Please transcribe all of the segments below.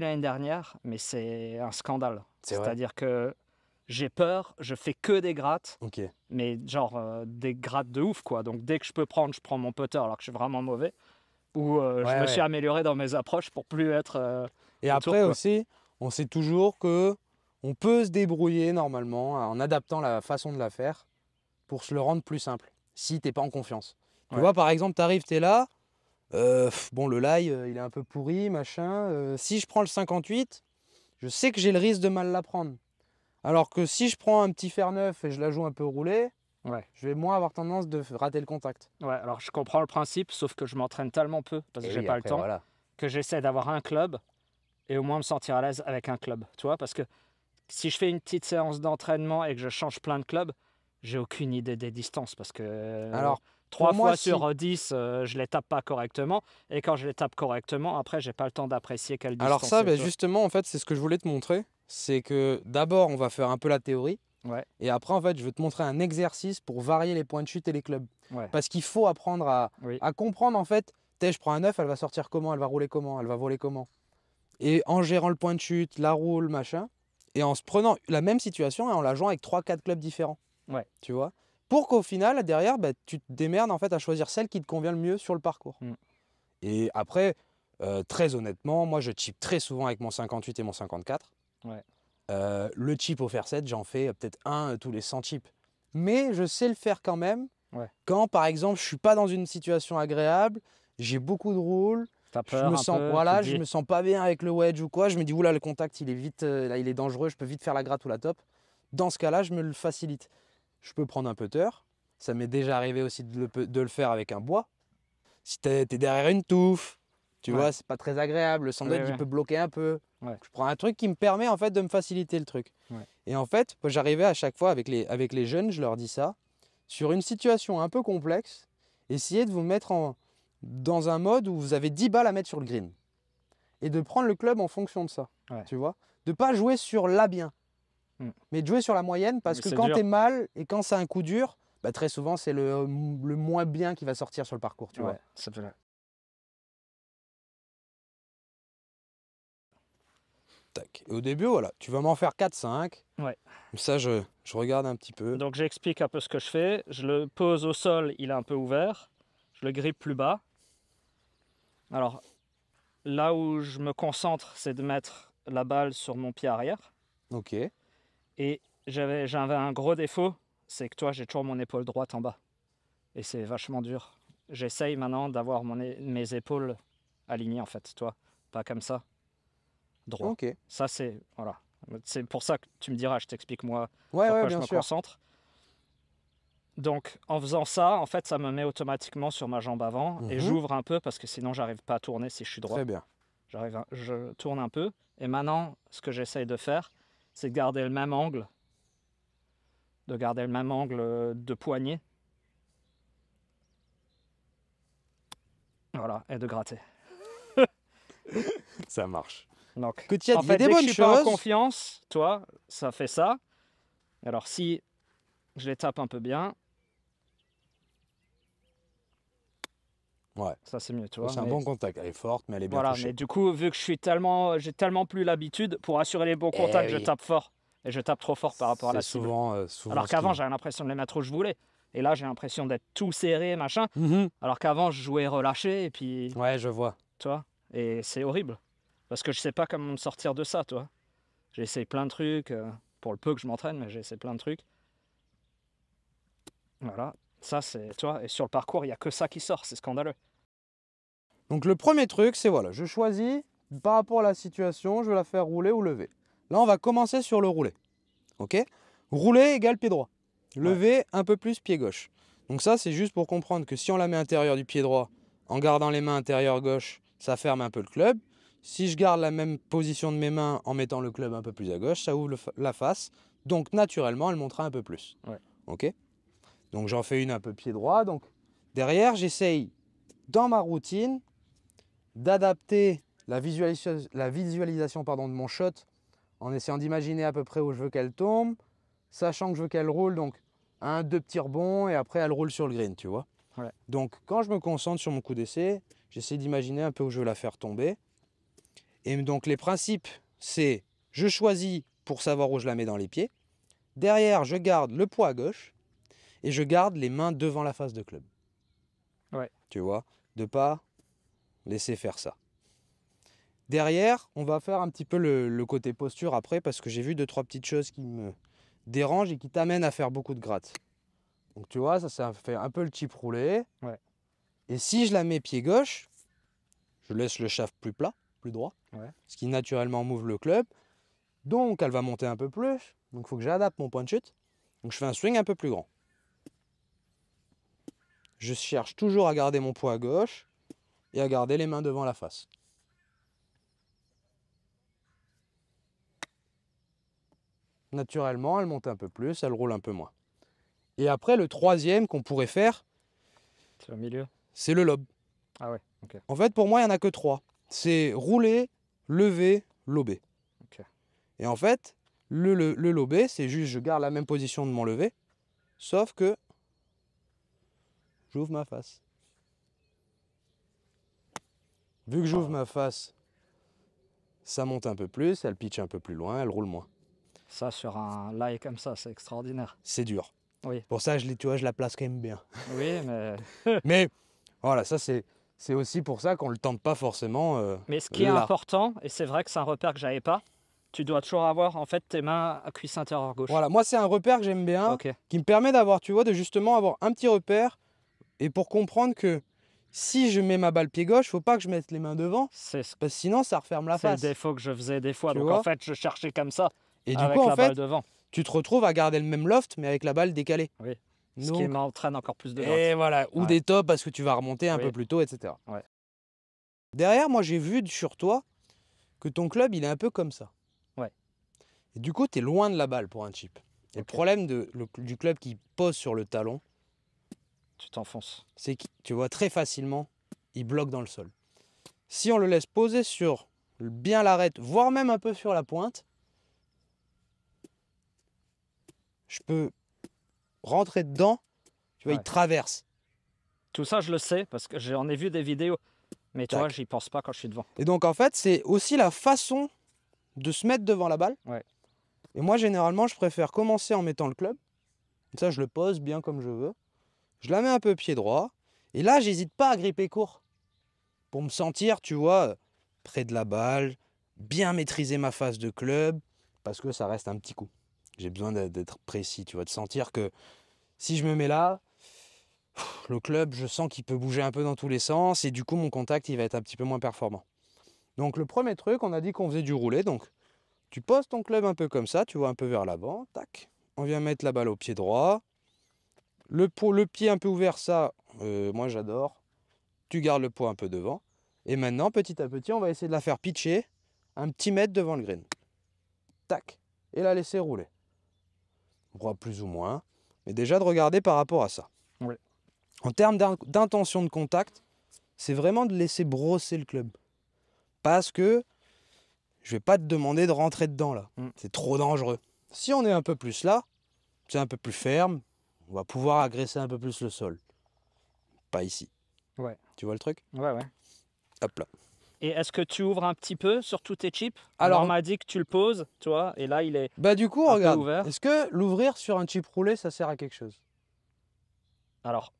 l'année dernière, mais c'est un scandale. C'est-à-dire que j'ai peur, je fais que des grattes, ok mais genre euh, des grattes de ouf quoi. Donc dès que je peux prendre, je prends mon putter alors que je suis vraiment mauvais. Ou euh, je me suis amélioré dans mes approches pour plus être. Euh, Et après aussi, on sait toujours que on peut se débrouiller normalement hein, en adaptant la façon de la faire pour se le rendre plus simple. Si t'es pas en confiance. Tu vois par exemple, tu t'es là, bon, le lie, il est un peu pourri, machin. si je prends le 58, je sais que j'ai le risque de mal la prendre. Alors que si je prends un petit fer neuf et je la joue un peu roulée, Ouais. Je vais moins avoir tendance de rater le contact. Ouais, alors je comprends le principe, sauf que je m'entraîne tellement peu parce que j'ai pas le temps que j'essaie d'avoir un club et au moins me sentir à l'aise avec un club. Tu vois, parce que si je fais une petite séance d'entraînement et que je change plein de clubs, j'ai aucune idée des distances parce que. Alors, 3 fois sur 10, euh, euh, je les tape pas correctement. Et quand je les tape correctement, après, j'ai pas le temps d'apprécier quelle distance. Alors ça, bah, justement, en fait, c'est ce que je voulais te montrer. C'est que d'abord, on va faire un peu la théorie. Ouais. Et après, en fait, je vais te montrer un exercice pour varier les points de chute et les clubs. Parce qu'il faut apprendre à, à comprendre, en fait, je prends un 9, elle va sortir comment, elle va rouler comment, elle va voler comment. Et en gérant le point de chute, la roule, machin, et en se prenant la même situation et en la jouant avec 3-4 clubs différents. Ouais. Tu vois pour qu'au final, derrière, bah, tu te démerdes en fait à choisir celle qui te convient le mieux sur le parcours. Mm. Et après, euh, très honnêtement, moi je chip très souvent avec mon 58 et mon 54. Euh, le chip au fer 7, j'en fais euh, peut-être un tous les 100 chips. Mais je sais le faire quand même. Quand par exemple, je suis pas dans une situation agréable, j'ai beaucoup de roule, je me sens me sens pas bien avec le wedge ou quoi, je me dis oula le contact, il est vite il est dangereux, je peux vite faire la gratte ou la top. Dans ce cas-là, je me le facilite je peux prendre un putter. Ça m'est déjà arrivé aussi de le, faire avec un bois. Si tu es, derrière une touffe, tu vois, c'est pas très agréable. Le sandwich, il peut bloquer un peu. Je prends un truc qui me permet en fait de me faciliter le truc. Et en fait, j'arrivais à chaque fois avec les, jeunes, je leur dis ça, sur une situation un peu complexe, essayer de vous mettre dans un mode où vous avez 10 balles à mettre sur le green. Et de prendre le club en fonction de ça. Tu vois De pas jouer sur la bien. Mm. Mais jouer sur la moyenne, parce que quand tu es mal et quand c'est un coup dur, bah, très souvent, c'est euh, le, moins bien qui va sortir sur le parcours. Tu vois. Tac. au début, voilà, tu vas m'en faire 4-5. Ouais. ça, je, je regarde un petit peu. Donc, j'explique un peu ce que je fais. Je le pose au sol, il est un peu ouvert. Je le grippe plus bas. Alors, là où je me concentre, c'est de mettre la balle sur mon pied arrière. Ok. Et j'avais, un gros défaut, c'est que toi, j'ai toujours mon épaule droite en bas. Et c'est vachement dur. J'essaye maintenant d'avoir mes épaules alignées, en fait, toi. Pas comme ça. Droit. Ok. Ça, c'est. Voilà. C'est pour ça que tu me diras, je t'explique moi ouais, pourquoi je me concentre. Donc en faisant ça, en fait, ça me met automatiquement sur ma jambe avant et mhm. j'ouvre un peu parce que sinon j'arrive pas à tourner si je suis droit. Très bien. J'arrive, je tourne un peu et maintenant, ce que j'essaye de faire, c'est de garder le même angle, de garder le même angle euh, de poignée. Voilà, et de gratter. ça marche. Donc, que tu as confiance, toi, ça fait ça. Alors si je les tape un peu bien, Ouais. Ça, c'est mieux, tu vois. C'est un bon contact. Elle est forte, mais elle est bien Voilà, mais du coup, vu que je suis tellement, euh, j'ai tellement plus l'habitude, pour assurer les bons eh contacts, je tape fort. Et je tape trop fort par rapport à la souvent, cible. Euh, Alors qu'avant, j'avais l'impression de les mettre où je voulais. Et là, j'ai l'impression d'être tout serré, machin. Mhm. Alors qu'avant, je jouais relâché et puis. Ouais, je vois. toi Et c'est horrible. Parce que je sais pas comment me sortir de ça, toi vois. plein de trucs. Euh, pour le peu que je m'entraîne, mais j'ai essayé plein de trucs. Voilà. Ça, c'est. toi. Et sur le parcours, il n'y a que ça qui sort. C'est scandaleux. Donc le premier truc, c'est voilà, je choisis par rapport à la situation, je vais la faire rouler ou lever. Là, on va commencer sur le rouler. OK Rouler égale pied droit. Lever un peu plus pied gauche. Donc ça, c'est juste pour comprendre que si on la met intérieure du pied droit, en gardant les mains intérieures gauche, ça ferme un peu le club. Si je garde la même position de mes mains en mettant le club un peu plus à gauche, ça ouvre la face. Donc naturellement, elle montera un peu plus. OK Donc j'en fais une un peu pied droit. Donc derrière, j'essaye dans ma routine d'adapter la, visualisation pardon, de mon shot en essayant d'imaginer à peu près où je veux qu'elle tombe, sachant que je veux qu'elle roule, donc un, deux petits rebonds, et après elle roule sur le green, tu vois. Donc quand je me concentre sur mon coup d'essai, j'essaie d'imaginer un peu où je veux la faire tomber. Et donc les principes, c'est je choisis pour savoir où je la mets dans les pieds. Derrière, je garde le poids à gauche et je garde les mains devant la face de club. Ouais. Tu vois, de pas laissez faire ça. Derrière, on va faire un petit peu le, côté posture après parce que j'ai vu deux trois petites choses qui me dérangent et qui t'amènent à faire beaucoup de grattes. Donc tu vois, ça, ça fait un peu le chip roulé. Et si je la mets pied gauche, je laisse le shaft plus plat, plus droit, ce qui naturellement move le club. Donc elle va monter un peu plus, donc il faut que j'adapte mon point de chute. Donc je fais un swing un peu plus grand. Je cherche toujours à garder mon poids à gauche et à garder les mains devant la face. Naturellement, elle monte un peu plus, elle roule un peu moins. Et après, le troisième qu'on pourrait faire, c'est le lobe. Ah ouais. En fait, pour moi, il n'y en a que trois. C'est rouler, lever, lober. Et en fait, le, le, lober, c'est juste je garde la même position de mon lever, sauf que j'ouvre ma face. Vu que j'ouvre ma face, ça monte un peu plus, elle pitch un peu plus loin, elle roule moins. Ça, sur un like comme ça, c'est extraordinaire. C'est dur. Oui. Pour ça, je, tu la place quand même bien. Oui, mais... mais voilà, ça c'est... C'est aussi pour ça qu'on ne le tente pas forcément. Euh, mais ce qui est important, et c'est vrai que c'est un repère que j'avais pas, tu dois toujours avoir en fait tes mains à cuisse intérieure gauche. Voilà, moi c'est un repère que j'aime bien, qui me permet d'avoir, tu vois, de justement avoir un petit repère et pour comprendre que si je mets ma balle pied gauche, faut pas que je mette les mains devant. C'est Parce que sinon, ça referme la face. C'est le défaut que je faisais des fois. Donc en fait, je cherchais comme ça. Et du coup, en fait, tu te retrouves à garder le même loft, mais avec la balle décalée. Oui. ce qui m'entraîne encore plus de Et voilà. Ou des tops parce que tu vas remonter un peu plus tôt, etc. Derrière, moi, j'ai vu sur toi que ton club, il est un peu comme ça. Ouais. Et du coup, tu es loin de la balle pour un chip. Et le problème du club qui pose sur le talon, tu t'enfonces. C'est tu vois très facilement, il bloque dans le sol. Si on le laisse poser sur bien l'arête, voire même un peu sur la pointe, je peux rentrer dedans, tu vois, il traverse. Tout ça, je le sais parce que j'en ai vu des vidéos, mais toi vois, j'y pense pas quand je suis devant. Et donc, en fait, c'est aussi la façon de se mettre devant la balle. Et moi, généralement, je préfère commencer en mettant le club. Ça, je le pose bien comme je veux je la mets un peu pied droit, et là, j'hésite pas à gripper court. Pour me sentir, tu vois, près de la balle, bien maîtriser ma phase de club, parce que ça reste un petit coup. J'ai besoin d'être précis, tu vois, de sentir que si je me mets là, le club, je sens qu'il peut bouger un peu dans tous les sens, et du coup, mon contact, il va être un petit peu moins performant. Donc, le premier truc, on a dit qu'on faisait du roulé, donc tu poses ton club un peu comme ça, tu vois, un peu vers l'avant, tac. On vient mettre la balle au pied droit, le, le pied un peu ouvert, ça, euh, moi j'adore. Tu gardes le poids un peu devant. Et maintenant, petit à petit, on va essayer de la faire pitcher un petit mètre devant le green. Tac. Et la laisser rouler. On voit plus ou moins. Mais déjà de regarder par rapport à ça. En termes d'intention de contact, c'est vraiment de laisser brosser le club. Parce que je vais pas te demander de rentrer dedans là. Mm. C'est trop dangereux. Si on est un peu plus là, c'est un peu plus ferme, on va pouvoir agresser un peu plus le sol. Pas ici. Ouais. Tu vois le truc Ouais, ouais. Hop là. Et est-ce que tu ouvres un petit peu sur tous tes chips Alors, on m'a dit que tu le poses, tu vois, et là il est. Bah, du coup, regarde. Est-ce que l'ouvrir sur un chip roulé, ça sert à quelque chose Alors,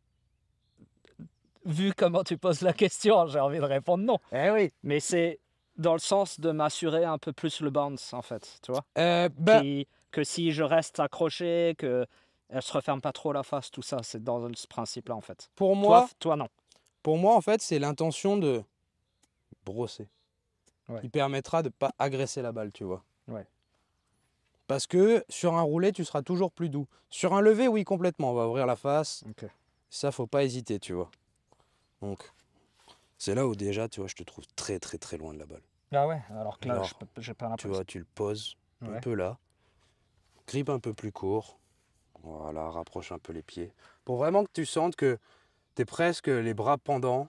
vu comment tu poses la question, j'ai envie de répondre non. Eh oui. Mais c'est dans le sens de m'assurer un peu plus le bounce, en fait, tu vois. Euh, bah que si je reste accroché, que elle se referme pas trop la face, tout ça. C'est dans ce principe-là, en fait. Pour moi. Toi, non. Pour moi, en fait, c'est l'intention de brosser. Il permettra de ne pas agresser la balle, tu vois. Parce que sur un roulé, tu seras toujours plus doux. Sur un lever, oui, complètement. On va ouvrir la face. il Ça, faut pas hésiter, tu vois. Donc, c'est là où déjà, tu vois, je te trouve très, très, très loin de la balle. Ah ouais, alors que là, j'ai pas l'impression. Tu vois, tu le poses un peu là. Grip un peu plus court. Voilà, rapproche un peu les pieds. Pour vraiment que tu sentes que tu es presque les bras pendants,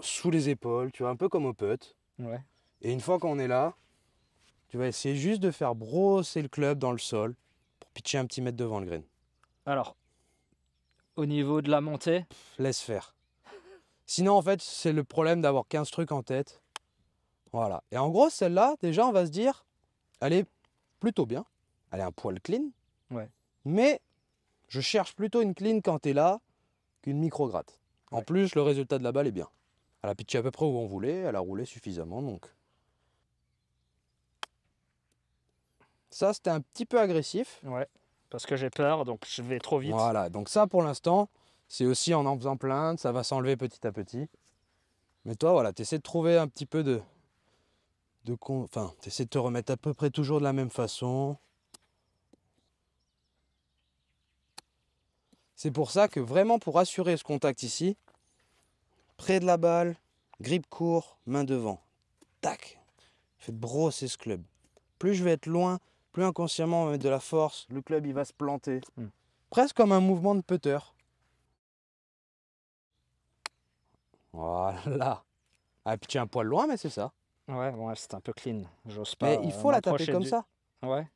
sous les épaules, tu vois, un peu comme au putt. Ouais. Et une fois qu'on est là, tu vas essayer juste de faire brosser le club dans le sol pour pitcher un petit mètre devant le green. Alors, au niveau de la montée Laisse faire. Sinon, en fait, c'est le problème d'avoir 15 trucs en tête. Voilà. Et en gros, celle-là, déjà, on va se dire, elle est plutôt bien. Elle est un poil clean. Ouais. Mais je cherche plutôt une clean quand es là qu'une micro-gratte. En plus, le résultat de la balle est bien. Elle a pitché à peu près où on voulait, elle a roulé suffisamment donc. Ça, c'était un petit peu agressif. Ouais, parce que j'ai peur, donc je vais trop vite. Voilà, donc ça pour l'instant, c'est aussi en en faisant plainte, ça va s'enlever petit à petit. Mais toi, voilà, tu essaies de trouver un petit peu de. de Enfin, tu essaies de te remettre à peu près toujours de la même façon. C'est pour ça que vraiment pour assurer ce contact ici, près de la balle, grippe court, main devant. Tac Faites brosser ce club. Plus je vais être loin, plus inconsciemment on va mettre de la force, le club il va se planter. Hmm. Presque comme un mouvement de putter. Voilà. Ah, puis tu es un poil loin, mais c'est ça. Ouais, c'est un peu clean. J'ose pas. Mais il faut euh, la taper comme ça. Ouais.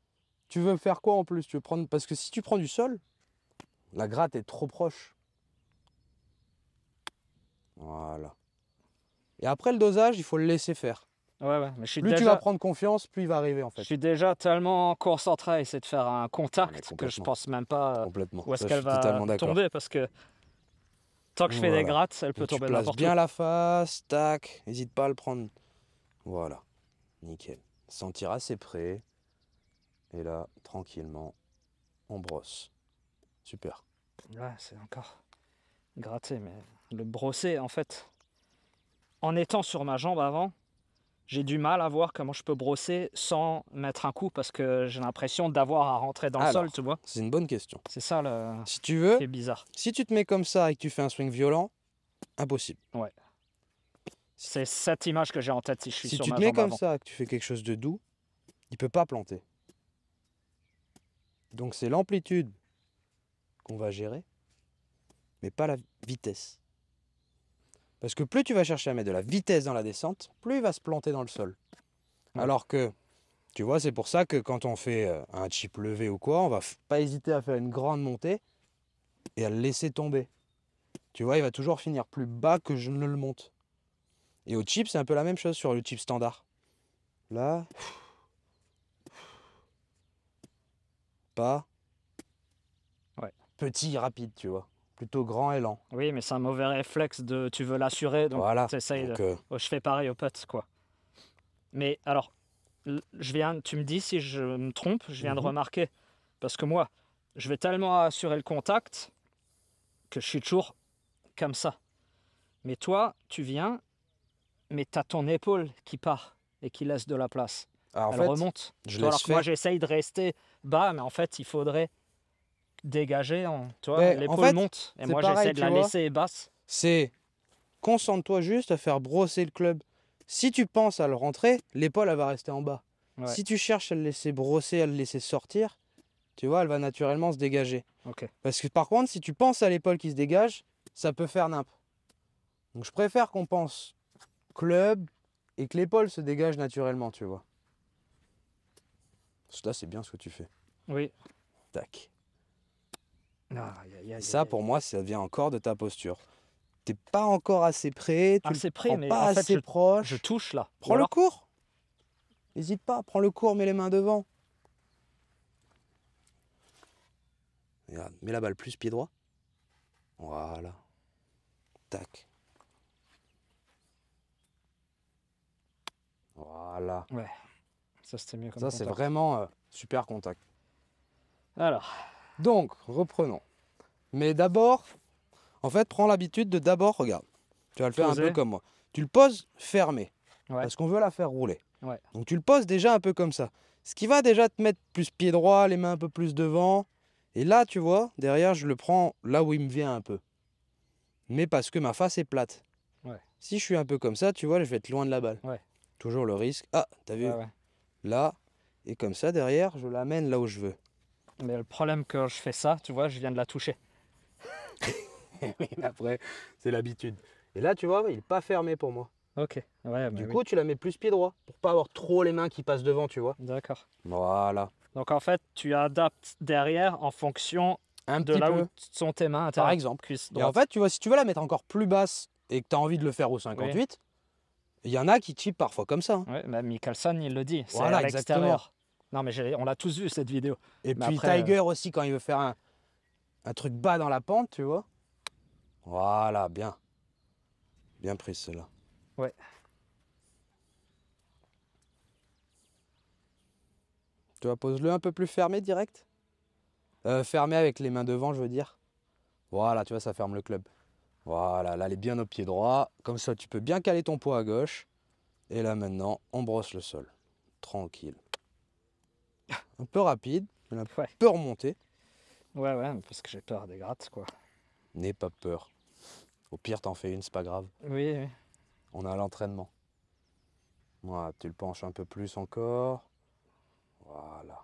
Tu veux faire quoi en plus Tu veux prendre parce que si tu prends du sol, la gratte est trop proche. Voilà. Et après le dosage, il faut le laisser faire. Ouais, ouais, mais je suis plus tu vas prendre confiance, plus il va arriver en fait. Je suis déjà tellement concentré à essayer de faire un contact que je pense même pas euh, où est-ce qu'elle va tomber parce que tant que je fais des grattes, elle peut tomber tomber n'importe où. bien la face, tac, n'hésite pas à le prendre. Voilà, nickel. Sentir assez près et là, tranquillement, on brosse. Super. Là, c'est encore gratté, mais le brosser, en fait, en étant sur ma jambe avant, j'ai du mal à voir comment je peux brosser sans mettre un coup parce que j'ai l'impression d'avoir à rentrer dans le sol, tu vois. C'est une bonne question. C'est ça le. Si tu veux. C'est bizarre. Si tu te mets comme ça et que tu fais un swing violent, impossible. Ouais. C'est cette image que j'ai en tête si je suis sur ma jambe. Si tu te mets comme ça et que tu fais quelque chose de doux, il peut pas planter. Donc c'est l'amplitude qu'on va gérer, mais pas la vitesse. Parce que plus tu vas chercher à mettre de la vitesse dans la descente, plus il va se planter dans le sol. Alors que, tu vois, c'est pour ça que quand on fait euh, un chip levé ou quoi, on va pas hésiter à faire une grande montée et à le laisser tomber. Tu vois, il va toujours finir plus bas que je ne le monte. Et au chip, c'est un peu la même chose sur le chip standard. Là, pas petit, rapide, tu vois. Plutôt grand et lent. Oui, mais c'est un mauvais réflexe de tu veux l'assurer, donc voilà. tu euh, oh, je fais pareil au potes, quoi. Mais alors, je viens, tu me dis si je me trompe, je viens de mhm. remarquer. Parce que moi, je vais tellement assurer le contact que je suis toujours comme ça. Mais toi, tu viens, mais tu as ton épaule qui part et qui laisse de la place. Alors, ah, Elle remonte. alors que moi, j'essaye de rester bas, mais en fait, il faudrait dégager hein. ben, en tu l'épaule monte. Et moi, j'essaie de la laisser basse. C'est concentre-toi juste à faire brosser le club. Si tu penses à le rentrer, l'épaule, elle va rester en bas. Si tu cherches à le laisser brosser, à le laisser sortir, tu vois, elle va naturellement se dégager. Parce que par contre, si tu penses à l'épaule qui se dégage, ça peut faire nimp. Donc je préfère qu'on pense club et que l'épaule se dégage naturellement, tu vois. Là, c'est bien ce que tu fais. Oui. Tac ça, pour moi, ça vient encore de ta posture. T'es pas encore assez prêt tu pas assez proche. Je touche là. Prends le cours. N'hésite pas, prends le cours, mets les mains devant. mets la balle plus pied droit. Voilà. Tac. Voilà. Ouais. Ça c'était mieux Ça c'est vraiment euh, super contact. Alors, donc, reprenons. Mais d'abord, en fait, prends l'habitude de d'abord, regarde, tu vas le faire un peu comme moi. Tu le poses fermé, parce qu'on veut la faire rouler. Donc tu le poses déjà un peu comme ça. Ce qui va déjà te mettre plus pied droit, les mains un peu plus devant. Et là, tu vois, derrière, je le prends là où il me vient un peu. Mais parce que ma face est plate. Si je suis un peu comme ça, tu vois, je vais être loin de la balle. Toujours le risque. Ah, t'as vu Là, et comme ça, derrière, je l'amène là où je veux. Mais le problème que je fais ça, tu vois, je viens de la toucher. oui, après, c'est l'habitude. Et là, tu vois, il n'est pas fermé pour moi. Ok. Bah du coup, tu la mets plus pied droit pour pas avoir trop les mains qui passent devant, tu vois. D'accord. Voilà. Donc en fait, tu adaptes derrière en fonction de là où sont tes mains. Par exemple. Cuisse et en fait, tu vois, si tu veux la mettre encore plus basse et que tu as envie de le faire au 58, il y en a qui chipent parfois comme ça. Hein. Oui, mais bah, il le dit. Voilà, à l'extérieur. Non, mais on l'a tous vu cette vidéo. Et puis Tiger euh, aussi, quand il veut faire un, truc bas dans la pente, tu vois. Voilà, bien. Bien pris cela. Ouais. Tu vois, pose-le un peu plus fermé direct. Euh, fermé avec les mains devant, je veux dire. Voilà, tu vois, ça ferme le club. Voilà, là, elle est bien au pied droit. Comme ça, tu peux bien caler ton poids à gauche. Et là, maintenant, on brosse le sol. Tranquille. un peu rapide, on a ouais. peur Ouais, ouais, parce que j'ai peur des grattes, quoi. N'aie pas peur. Au pire, t'en fais une, c'est pas grave. Oui, oui. On a l'entraînement. Moi, tu le penches un peu plus encore. Voilà.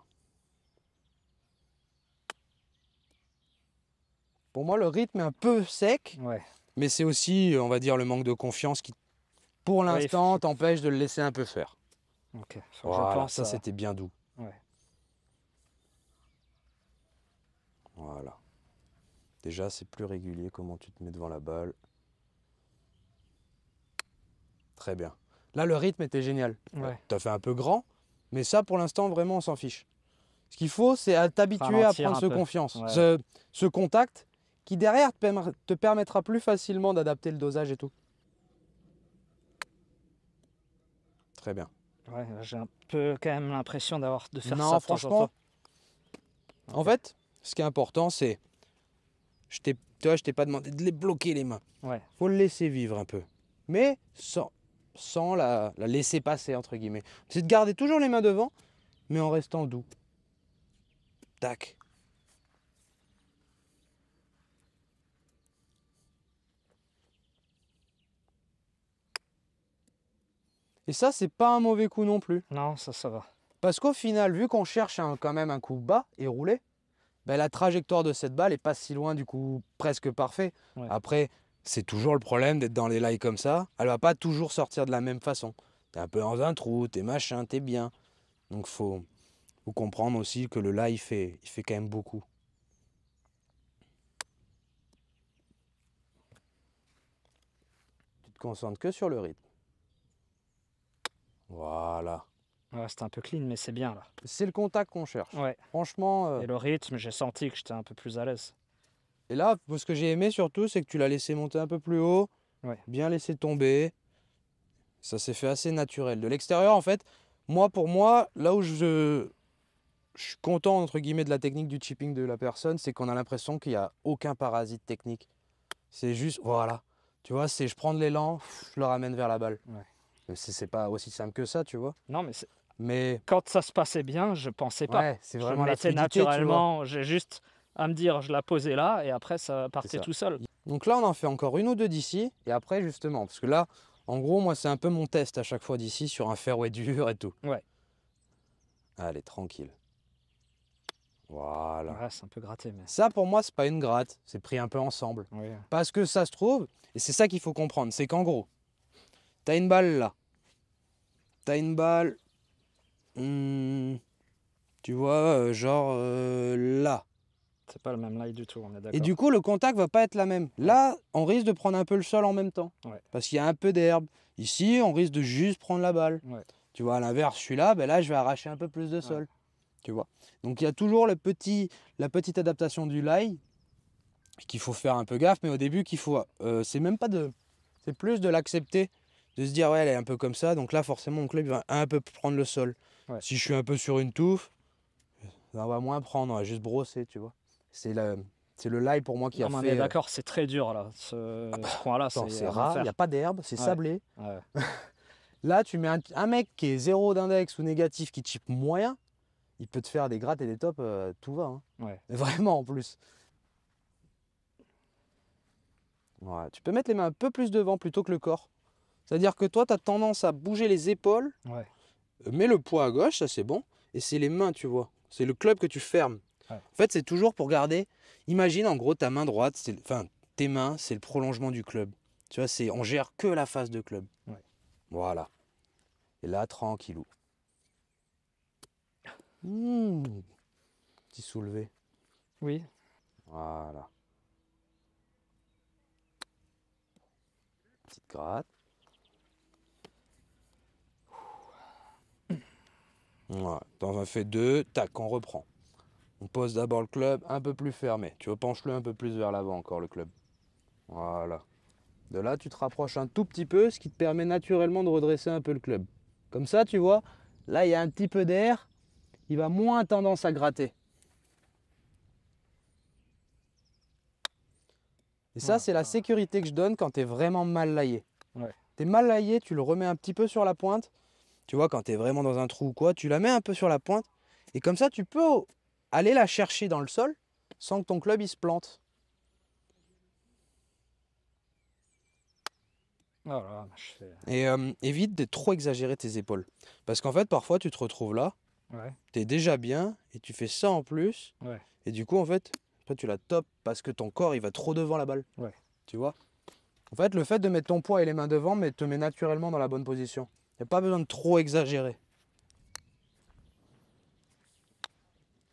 Pour moi, le rythme est un peu sec. Ouais. Mais c'est aussi, on va dire, le manque de confiance qui, pour l'instant, t'empêche de le laisser un peu faire. Ok. ça c'était bien doux. Voilà. Déjà, c'est plus régulier comment tu te mets devant la balle. Très bien. Là, le rythme était génial. Euh, tu as fait un peu grand, mais ça, pour l'instant, vraiment, on s'en fiche. Ce qu'il faut, c'est t'habituer à prendre ce confiance, ce, contact qui, derrière, te permettra plus facilement d'adapter le dosage et tout. Très bien. j'ai un peu quand même l'impression d'avoir de faire ça. Non, franchement, en fait, ce qui est important, c'est. Je t'ai, toi, je t'ai pas demandé de les bloquer les mains. Ouais. Faut le laisser vivre un peu. Mais sans, sans la, laisser passer, entre guillemets. C'est de garder toujours les mains devant, mais en restant doux. Tac. Et ça, c'est pas un mauvais coup non plus. Non, ça, ça va. Parce qu'au final, vu qu'on cherche quand même un coup bas et roulé, ben, la trajectoire de cette balle est pas si loin du coup presque parfait. Après, c'est toujours le problème d'être dans les live comme ça. Elle va pas toujours sortir de la même façon. T'es un peu dans un trou, t'es machin, t'es bien. Donc faut, faut comprendre aussi que le live, fait, il fait quand même beaucoup. Tu te concentres que sur le rythme. Voilà. C'est c'était un peu clean, mais c'est bien là. C'est le contact qu'on cherche. Ouais. Franchement. Euh, Et le rythme, j'ai senti que j'étais un peu plus à l'aise. Et là, ce que j'ai aimé surtout, c'est que tu l'as laissé monter un peu plus haut, ouais. bien laissé tomber. Ça s'est fait assez naturel. De l'extérieur, en fait, moi, pour moi, là où je, je suis content, entre guillemets, de la technique du chipping de la personne, c'est qu'on a l'impression qu'il n'y a aucun parasite technique. C'est juste, voilà. Tu vois, c'est je prends de l'élan, je le ramène vers la balle. Ouais. C'est pas aussi simple que ça, tu vois. Non, mais mais quand ça se passait bien, je pensais pas. Ouais, c'est vraiment je mettais naturellement, j'ai juste à me dire, je la posais là et après ça partait tout seul. Donc là, on en fait encore une ou deux d'ici et après justement, parce que là, en gros, moi, c'est un peu mon test à chaque fois d'ici sur un fairway dur et tout. Ouais. Allez, tranquille. Voilà. c'est un peu gratté, mais... Ça, pour moi, c'est pas une gratte. C'est pris un peu ensemble. Parce que ça se trouve, et c'est ça qu'il faut comprendre, c'est qu'en gros, t'as une balle là. T'as une balle Hmm, tu vois, euh, genre euh, là. C'est pas le même light du tout, Et du coup, le contact va pas être la même. Là, on risque de prendre un peu le sol en même temps. Parce qu'il y a un peu d'herbe. Ici, on risque de juste prendre la balle. Tu vois, à l'inverse, celui-là, ben là, je vais arracher un peu plus de sol. Tu vois. Donc il y a toujours le petit, la petite adaptation du lie qu'il faut faire un peu gaffe, mais au début qu'il faut. Euh, c'est même pas de. C'est plus de l'accepter, de se dire ouais elle est un peu comme ça, donc là forcément mon club va un peu prendre le sol. Si je suis un peu sur une touffe, on va moins prendre, on va juste brosser, tu vois. C'est le, c'est le live pour moi qui a fait. Euh, d'accord, c'est très dur là. Ce, ah, c'est, rare. Il n'y a pas d'herbe, c'est sablé. là, tu mets un, mec qui est zéro d'index ou négatif, qui chip moyen, il peut te faire des grattes et des tops, euh, tout va. Hein. Vraiment en plus. tu peux mettre les mains un peu plus devant plutôt que le corps. C'est-à-dire que toi, tu as tendance à bouger les épaules mets le poids à gauche, ça c'est bon. Et c'est les mains, tu vois. C'est le club que tu fermes. En fait, c'est toujours pour garder. Imagine en gros ta main droite, c'est, enfin tes mains, c'est le prolongement du club. Tu vois, c'est on gère que la face de club. Voilà. Et là, tranquillou. Mmh. Petit soulevé. Oui. Voilà. Petite gratte. Voilà. T'en as fait deux, tac, on reprend. On pose d'abord le club un peu plus fermé. Tu penches-le un peu plus vers l'avant encore, le club. Voilà. De là, tu te rapproches un tout petit peu, ce qui te permet naturellement de redresser un peu le club. Comme ça, tu vois, là, il y a un petit peu d'air. Il va moins tendance à gratter. Et ça, ah. c'est la sécurité que je donne quand tu es vraiment mal laillé. T'es Tu es mal laillé, tu le remets un petit peu sur la pointe. Tu vois, quand tu es vraiment dans un trou ou quoi, tu la mets un peu sur la pointe. Et comme ça, tu peux aller la chercher dans le sol sans que ton club il se plante. Oh et euh, évite de trop exagérer tes épaules. Parce qu'en fait, parfois, tu te retrouves là, tu es déjà bien, et tu fais ça en plus. Et du coup, en fait, toi, tu la top parce que ton corps, il va trop devant la balle. Tu vois En fait, le fait de mettre ton poids et les mains devant mais te met naturellement dans la bonne position n'y a pas besoin de trop exagérer.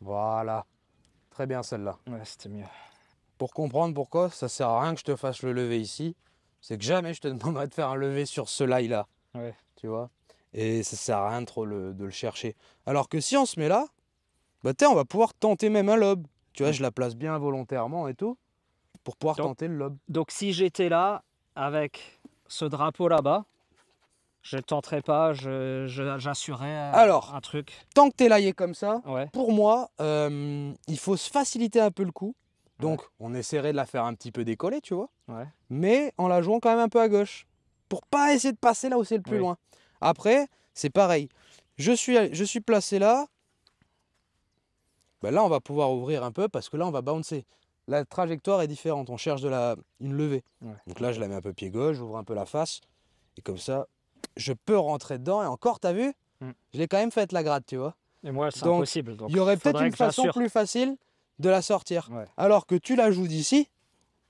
Voilà. Très bien celle-là. Ouais, c'était mieux. Pour comprendre pourquoi, ça sert à rien que je te fasse le lever ici. C'est que jamais je te demanderai de faire un lever sur ce là Tu vois Et ça sert à rien trop de le chercher. Alors que si on se met là, bah on va pouvoir tenter même un lobe. Tu vois, je la place bien volontairement et tout, pour pouvoir tenter le lobe. Donc si j'étais là, avec ce drapeau là-bas, je ne tenterai pas, j'assurerai je, euh, Alors, un truc. Tant que tu es laillé comme ça, pour moi, euh, il faut se faciliter un peu le coup. Donc, on essaierait de la faire un petit peu décoller, tu vois. Mais en la jouant quand même un peu à gauche. Pour pas essayer de passer là où c'est le plus loin. Après, c'est pareil. Je suis, je suis placé là. Bah, là, on va pouvoir ouvrir un peu parce que là, on va bouncer. La trajectoire est différente. On cherche de la, une levée. Donc là, je la mets un peu pied gauche, j'ouvre un peu la face. Et comme ça, je peux rentrer dedans. Et encore, t'as vu mm. Je l'ai quand même faite la gratte, tu vois. Et moi, c'est impossible. Il y aurait peut-être une façon plus facile de la sortir. Alors que tu la joues d'ici,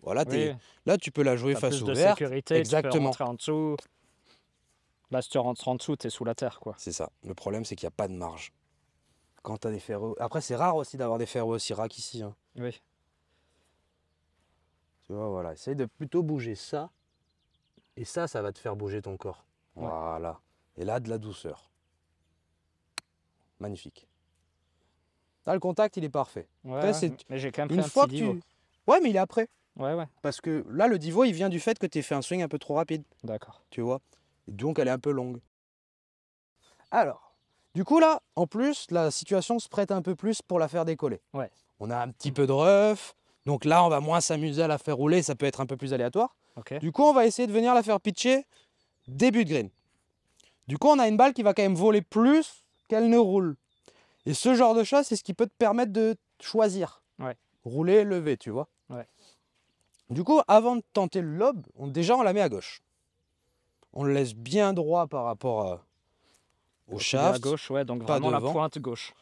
voilà, là, tu peux la jouer face ouverte. Exactement. en dessous. Là, si tu rentres en dessous, tu es sous la terre. quoi. C'est ça. Le problème, c'est qu'il n'y a pas de marge. Quand tu as des ferreux. Après, c'est rare aussi d'avoir des ferreux aussi rares qu'ici. Hein. Oui. Tu vois, voilà. Essaye de plutôt bouger ça. Et ça, ça va te faire bouger ton corps. Voilà. Et là, de la douceur. Magnifique. Là, le contact, il est parfait. Mais j'ai quand même fait un fois que Tu... Ouais, mais il est après. Parce que là, le divo, il vient du fait que tu as fait un swing un peu trop rapide. D'accord. Tu vois Donc, elle est un peu longue. Alors, du coup, là, en plus, la situation se prête un peu plus pour la faire décoller. Ouais. On a un petit peu de rough. Donc là, on va moins s'amuser à la faire rouler. Ça peut être un peu plus aléatoire. OK. Du coup, on va essayer de venir la faire pitcher début de green. Du coup, on a une balle qui va quand même voler plus qu'elle ne roule. Et ce genre de chat, c'est ce qui peut te permettre de choisir. Ouais. Rouler, lever, tu vois. Ouais. Du coup, avant de tenter le lob on, déjà on la met à gauche. On le laisse bien droit par rapport euh, au euh, shaft. À gauche, ouais, donc vraiment la pointe gauche.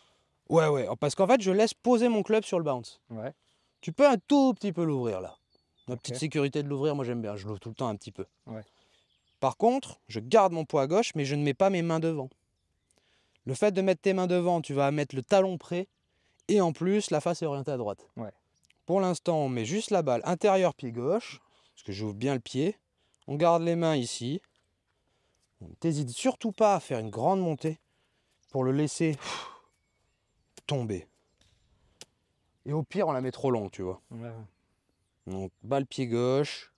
Ouais, ouais, parce qu'en fait, je laisse poser mon club sur le bounce. Ouais. Tu peux un tout petit peu l'ouvrir là. La petite sécurité de l'ouvrir, moi j'aime bien, je l'ouvre tout le temps un petit peu. Ouais. Par contre, je garde mon poids à gauche, mais je ne mets pas mes mains devant. Le fait de mettre tes mains devant, tu vas mettre le talon près, et en plus, la face est orientée à droite. Pour l'instant, on met juste la balle intérieure pied gauche, parce que j'ouvre bien le pied. On garde les mains ici. On t'hésite surtout pas à faire une grande montée pour le laisser tomber. Et au pire, on la met trop longue, tu vois. Donc, balle pied gauche,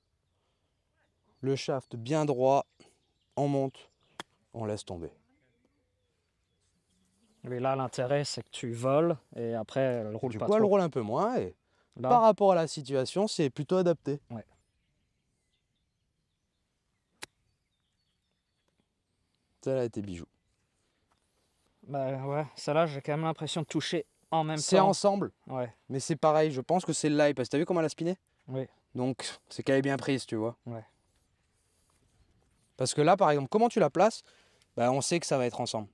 le shaft bien droit, on monte, on laisse tomber. Mais là, l'intérêt, c'est que tu voles et après, le roule du pas coup, trop. elle roule un peu moins et par rapport à la situation, c'est plutôt adapté. Ouais. Celle-là était bijou. Bah ouais, celle-là, j'ai quand même l'impression de toucher en même temps. C'est ensemble Ouais. Mais c'est pareil, je pense que c'est le live parce que t'as vu comment elle a spiné Oui. Donc, c'est qu'elle est bien prise, tu vois. Ouais. Parce que là, par exemple, comment tu la places bah, On sait que ça va être ensemble.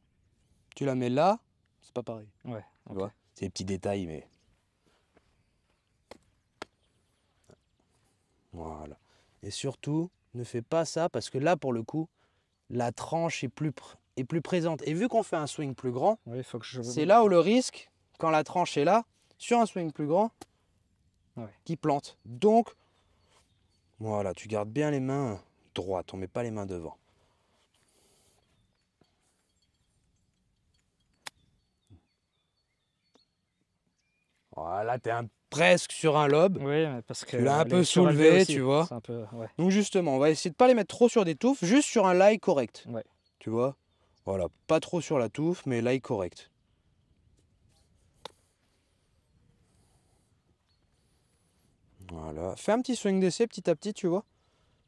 Tu la mets là, c'est pas pareil. Ouais. C'est des petits détails, mais. Voilà. Et surtout, ne fais pas ça parce que là, pour le coup, la tranche est plus, plus présente. Et vu qu'on fait un swing plus grand, c'est là où le risque, quand la tranche est là, sur un swing plus grand, qui plante. Donc, voilà, tu gardes bien les mains droite, on ne met pas les mains devant. Voilà, tu es presque sur un lobe. Oui, parce que. Tu l'as un peu soulevé, tu vois. Donc justement, on va essayer de ne pas les mettre trop sur des touffes, juste sur un lie correct. Tu vois Voilà, pas trop sur la touffe, mais lie correct. Voilà. Fais un petit swing d'essai petit à petit, tu vois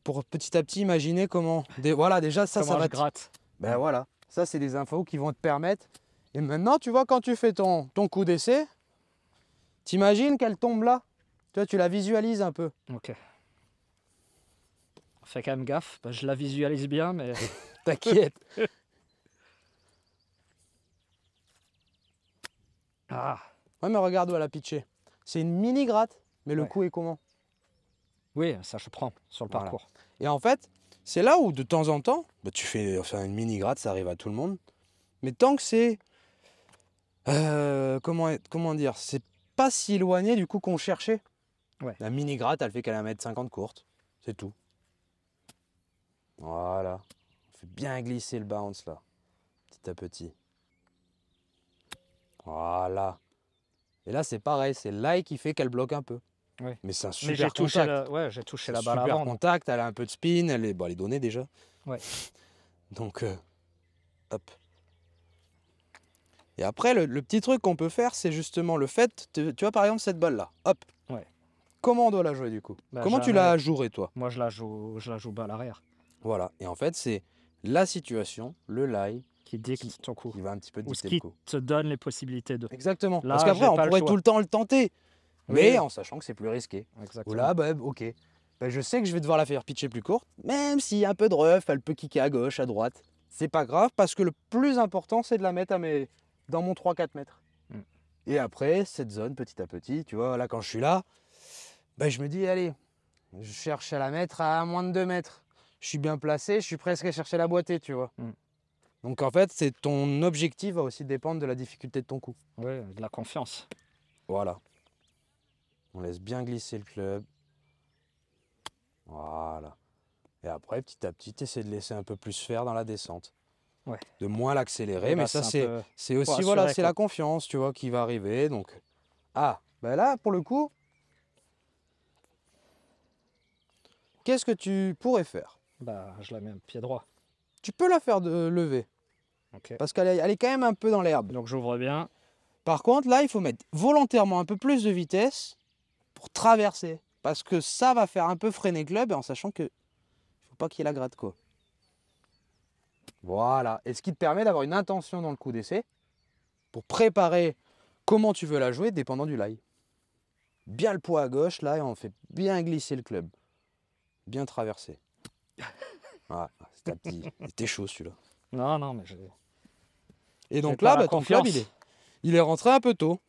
pour petit à petit imaginer comment. Des, voilà, déjà, ça, ça va. gratte. Ben voilà, ça, c'est des infos qui vont te permettre. Et maintenant, tu vois, quand tu fais ton, ton coup d'essai, t'imagines qu'elle tombe là. Tu tu la visualises un peu. Ok. Fais quand même gaffe, bah, je la visualise bien, mais. T'inquiète. ah. Ouais, mais regarde où elle a pitché. C'est une mini gratte, mais le coup est comment oui, ça je prends sur le parcours. Et en fait, c'est là où de temps en temps, bah, tu fais enfin, une mini-gratte, ça arrive à tout le monde. Mais tant que c'est. Euh, comment, dire C'est pas si éloigné du coup qu'on cherchait. La mini-gratte, elle fait qu'elle a 1m50 courte. C'est tout. Voilà. On fait bien glisser le bounce là, petit à petit. Voilà. Et là, c'est pareil, c'est là qui fait qu'elle bloque un peu. Mais c'est un super j'ai contact. La... Ouais, j'ai touché la balle contact, elle a un peu de spin, elle est, bon, elle est donnée déjà. Donc, euh, hop. Et après, le, petit truc qu'on peut faire, c'est justement le fait, tu vois par exemple cette balle-là, hop. Ouais. Comment on doit la jouer du coup bah, Comment tu la jouerais toi Moi, je la joue, je la joue à l'arrière. Voilà. Et en fait, c'est la situation, le lie, qui dicte ton coup. Qui va un petit peu dicter te donne les possibilités de. Exactement. Parce qu'après, on pourrait tout le temps le tenter mais en sachant que c'est plus risqué. Ou là, bah, ok, bah, je sais que je vais devoir la faire pitcher plus courte, même si un peu de ref, elle peut kicker à gauche, à droite. C'est pas grave parce que le plus important, c'est de la mettre à mes... dans mon 3-4 mètres. Hmm. Et après, cette zone, petit à petit, tu vois, là, quand je suis là, bah, je me dis, allez, je cherche à la mettre à moins de 2 mètres. Je suis bien placé, je suis presque à chercher la boîte tu vois. Hmm. Donc en fait, c'est ton objectif va aussi dépendre de la difficulté de ton coup. Oui, de la confiance. Voilà. On laisse bien glisser le club. Voilà. Et après, petit à petit, essayer de laisser un peu plus faire dans la descente. De moins l'accélérer, eh mais ben, ça, c'est aussi, voilà, c'est la confiance, tu vois, qui va arriver. Donc, ah, ben là, pour le coup, qu'est-ce que tu pourrais faire Bah, je la mets un pied droit. Tu peux la faire de euh, lever. Parce qu'elle est quand même un peu dans l'herbe. Donc j'ouvre bien. Par contre, là, il faut mettre volontairement un peu plus de vitesse traverser. Parce que ça va faire un peu freiner le club en sachant que faut pas qu'il ait la gratte quoi. Voilà. Et ce qui te permet d'avoir une intention dans le coup d'essai pour préparer comment tu veux la jouer dépendant du lie. Bien le poids à gauche là et on fait bien glisser le club. Bien traverser. c'était chaud celui-là. Non, non, mais je. Et donc là, bah, ton club, il est, il est rentré un peu tôt.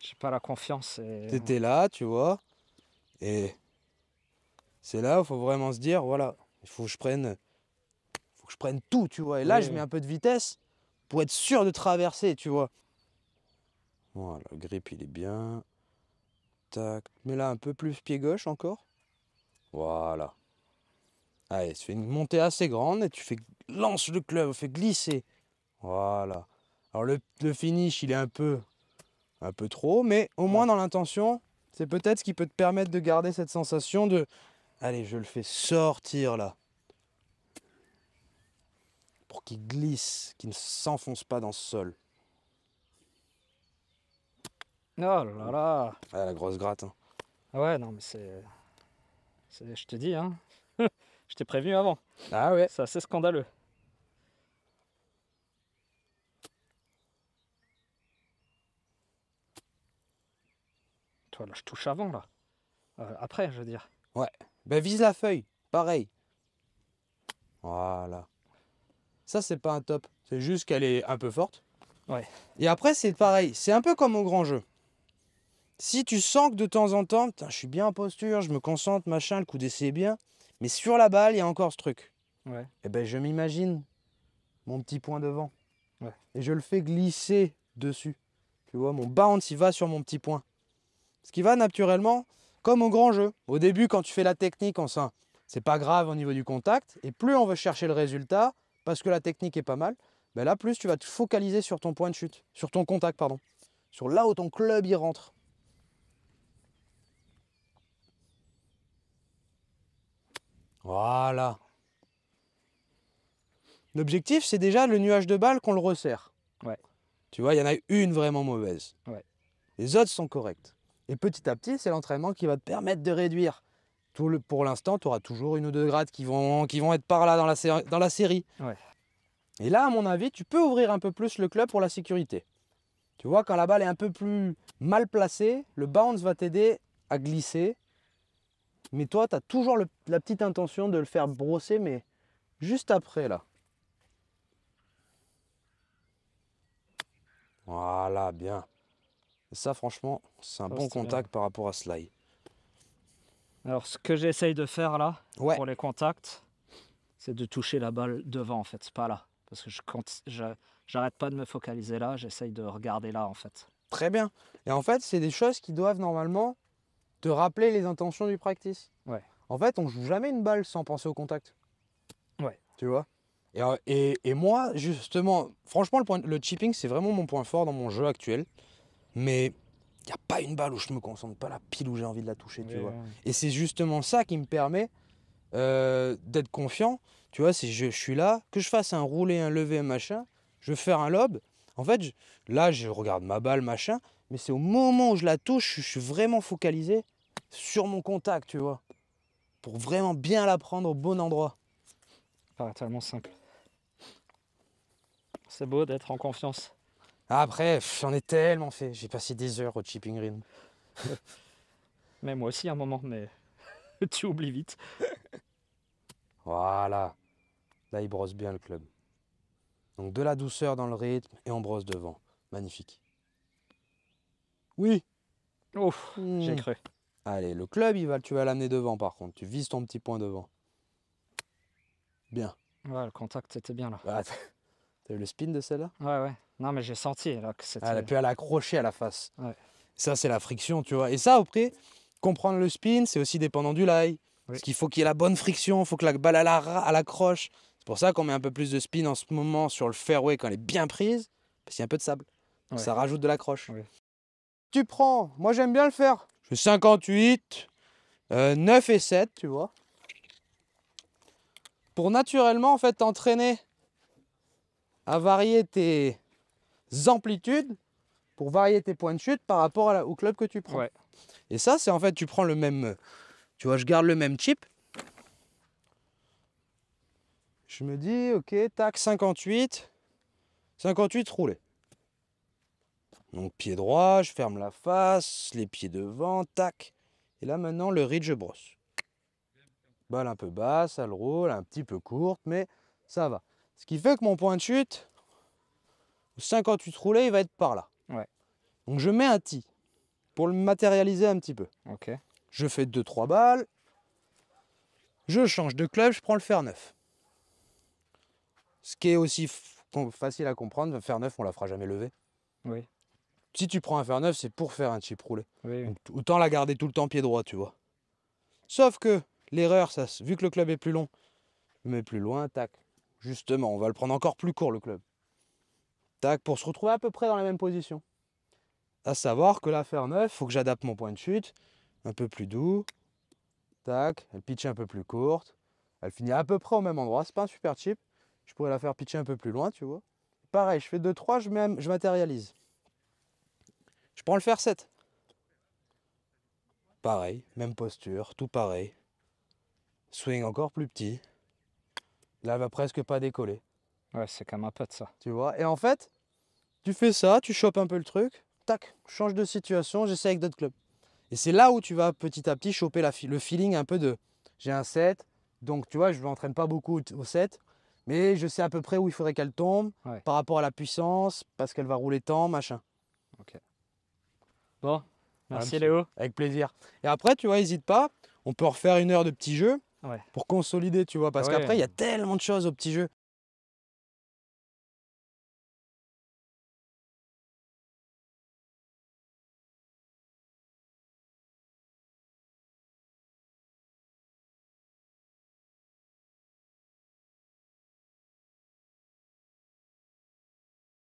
J'ai pas la confiance. Et... T'étais là, tu vois. Et c'est là où il faut vraiment se dire, voilà, il faut que je prenne, je prenne tout, tu vois. Et là, je mets un peu de vitesse pour être sûr de traverser, tu vois. Voilà, le grip, il est bien. Tac. Mais là, un peu plus pied gauche encore. Voilà. Allez, tu une montée assez grande et tu fais lance le club, on fait glisser. Voilà. Alors le, finish, il est un peu un peu trop, mais au moins dans l'intention, c'est peut-être ce qui peut te permettre de garder cette sensation de Allez, je le fais sortir là. Pour qu'il glisse, qu'il ne s'enfonce pas dans le sol. Oh là là Ah, la grosse gratte. Hein. Ah ouais, non, mais c'est. Je te dis, hein. je t'ai prévenu avant. Ah ouais. C'est assez scandaleux. je touche avant, là. Euh, après, je veux dire. Ouais. Ben vise la feuille, pareil. Voilà. Ça, c'est pas un top. C'est juste qu'elle est un peu forte. Ouais. Et après, c'est pareil. C'est un peu comme au grand jeu. Si tu sens que de temps en temps, je suis bien en posture, je me concentre, machin, le coup d'essai est bien, mais sur la balle, il y a encore ce truc. Ouais. Et eh ben, je m'imagine mon petit point devant. Ouais. Et je le fais glisser dessus. Tu vois, mon bounce, il va sur mon petit point. Ce qui va naturellement comme au grand jeu. Au début, quand tu fais la technique en sein, c'est pas grave au niveau du contact. Et plus on veut chercher le résultat, parce que la technique est pas mal, ben là, plus tu vas te focaliser sur ton point de chute, sur ton contact, pardon. Sur là où ton club y rentre. Voilà. L'objectif, c'est déjà le nuage de balles qu'on le resserre. Ouais. Tu vois, il y en a une vraiment mauvaise. Les autres sont correctes. Et petit à petit, c'est l'entraînement qui va te permettre de réduire. pour l'instant, tu auras toujours une ou deux grades qui vont, être par là dans la, série, Et là, à mon avis, tu peux ouvrir un peu plus le club pour la sécurité. Tu vois, quand la balle est un peu plus mal placée, le bounce va t'aider à glisser. Mais toi, tu as toujours la petite intention de le faire brosser, mais juste après, là. Voilà, bien. Et ça, franchement, c'est un oh, bon contact par rapport à Sly. Alors, ce que j'essaye de faire là, pour les contacts, c'est de toucher la balle devant, en fait, pas là. Parce que je j'arrête pas de me focaliser là, j'essaye de regarder là, en fait. Très bien. Et en fait, c'est des choses qui doivent normalement te rappeler les intentions du practice. Ouais. En fait, on joue jamais une balle sans penser au contact. Ouais. Tu vois euh, et, moi, justement, franchement, le, point, le chipping, c'est vraiment mon point fort dans mon jeu actuel mais il n'y a pas une balle où je me concentre pas la pile où j'ai envie de la toucher, tu vois. Et c'est justement ça qui me permet euh, d'être confiant, tu vois, si je, suis là, que je fasse un roulé, un lever, un machin, je vais faire un lob, en fait, là, je regarde ma balle, machin, mais c'est au moment où je la touche, je, suis vraiment focalisé sur mon contact, tu vois, pour vraiment bien la prendre au bon endroit. Paraît tellement simple. C'est beau d'être en confiance. Ah, après, j'en ai tellement fait. J'ai passé des heures au Chipping Green. mais moi aussi, un moment, mais tu oublies vite. Voilà. Là, il brosse bien le club. Donc de la douceur dans le rythme et on brosse devant. Magnifique. Oui. Hmm. j'ai cru. Allez, le club, il va, tu vas l'amener devant par contre. Tu vises ton petit point devant. Bien. le contact, c'était bien là. Ah, t'as eu le spin de celle-là Ouais, ouais. Non, mais j'ai senti là, que c'était. Ah, elle a pu aller accrocher à la face. Ça, c'est la friction, tu vois. Et ça, prix, comprendre le spin, c'est aussi dépendant du lie. Parce qu'il faut qu'il y ait la bonne friction, il faut que la balle à la, à C'est pour ça qu'on met un peu plus de spin en ce moment sur le fairway quand elle est bien prise, parce qu'il y a un peu de sable. Ça rajoute de l'accroche. Tu prends, moi j'aime bien le faire. Je 58, 9 euh, et 7, tu vois. Pour naturellement, en fait, t'entraîner à varier tes, amplitudes pour varier tes points de chute par rapport au club que tu prends. Et ça, c'est en fait, tu prends le même. Tu vois, je garde le même chip. Je me dis, ok, tac, 58. 58 roulé. Donc pied droit, je ferme la face, les pieds devant, tac. Et là maintenant, le ridge, brosse. Balle un peu basse, elle roule, un petit peu courte, mais ça va. Ce qui fait que mon point de chute, 58 roulé, il va être par là. Donc je mets un tee pour le matérialiser un petit peu. Je fais 2-3 balles. Je change de club, je prends le fer neuf. Ce qui est aussi facile à comprendre, le fer neuf, on la fera jamais lever. Oui. Si tu prends un fer neuf, c'est pour faire un chip roulé. autant la garder tout le temps pied droit, tu vois. Sauf que l'erreur, vu que le club est plus long, je mets plus loin, tac. Justement, on va le prendre encore plus court le club. Tac, pour se retrouver à peu près dans la même position. À savoir que la faire 9, il faut que j'adapte mon point de chute. Un peu plus doux. Tac, elle pitch un peu plus courte. Elle finit à peu près au même endroit. C'est pas un super chip. Je pourrais la faire pitcher un peu plus loin, tu vois. Pareil, je fais 2-3, je, je matérialise. Je prends le faire 7. Pareil, même posture, tout pareil. Swing encore plus petit. Là, elle va presque pas décoller. Ouais, c'est comme un pote ça. Tu vois, et en fait, tu fais ça, tu chopes un peu le truc, tac, change de situation, j'essaie avec d'autres clubs. Et c'est là où tu vas petit à petit choper la, le feeling un peu de j'ai un set donc tu vois, je ne m'entraîne pas beaucoup au set mais je sais à peu près où il faudrait qu'elle tombe par rapport à la puissance, parce qu'elle va rouler tant, machin. Ok. Bon, merci Léo. Avec plaisir. Et après, tu vois, n'hésite pas, on peut refaire une heure de petit jeu. Pour consolider, tu vois, parce qu'après, il y a tellement de choses au petit jeu.